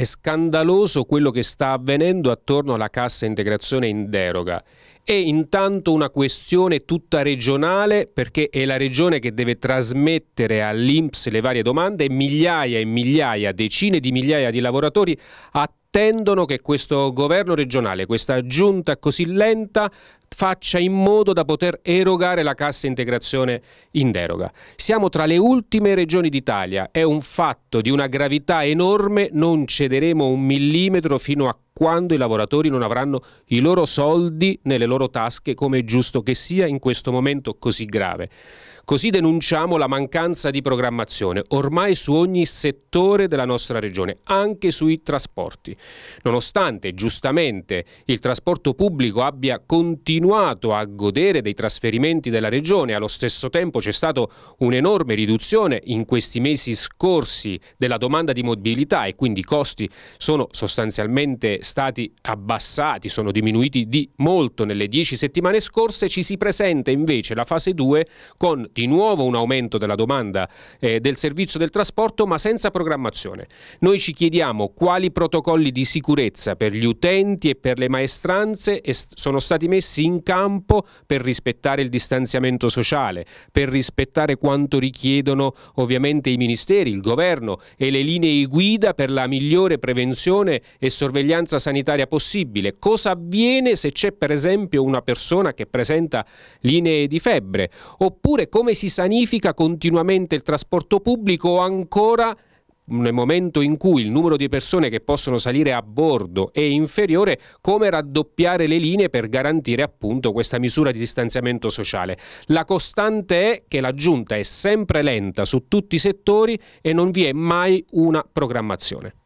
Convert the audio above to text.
È scandaloso quello che sta avvenendo attorno alla cassa integrazione in deroga. È intanto una questione tutta regionale perché è la regione che deve trasmettere all'Inps le varie domande e migliaia e migliaia, decine di migliaia di lavoratori attendono attendono che questo governo regionale, questa giunta così lenta, faccia in modo da poter erogare la cassa integrazione in deroga. Siamo tra le ultime regioni d'Italia, è un fatto di una gravità enorme, non cederemo un millimetro fino a quando i lavoratori non avranno i loro soldi nelle loro tasche come è giusto che sia in questo momento così grave. Così denunciamo la mancanza di programmazione ormai su ogni settore della nostra regione, anche sui trasporti. Nonostante giustamente il trasporto pubblico abbia continuato a godere dei trasferimenti della regione, allo stesso tempo c'è stata un'enorme riduzione in questi mesi scorsi della domanda di mobilità e quindi i costi sono sostanzialmente stati abbassati, sono diminuiti di molto nelle dieci settimane scorse, ci si presenta invece la fase 2 con di nuovo un aumento della domanda eh, del servizio del trasporto ma senza programmazione. Noi ci chiediamo quali protocolli di sicurezza per gli utenti e per le maestranze sono stati messi in campo per rispettare il distanziamento sociale, per rispettare quanto richiedono ovviamente i ministeri, il governo e le linee guida per la migliore prevenzione e sorveglianza sanitaria possibile, cosa avviene se c'è per esempio una persona che presenta linee di febbre, oppure come si sanifica continuamente il trasporto pubblico o ancora nel momento in cui il numero di persone che possono salire a bordo è inferiore, come raddoppiare le linee per garantire appunto questa misura di distanziamento sociale. La costante è che la giunta è sempre lenta su tutti i settori e non vi è mai una programmazione.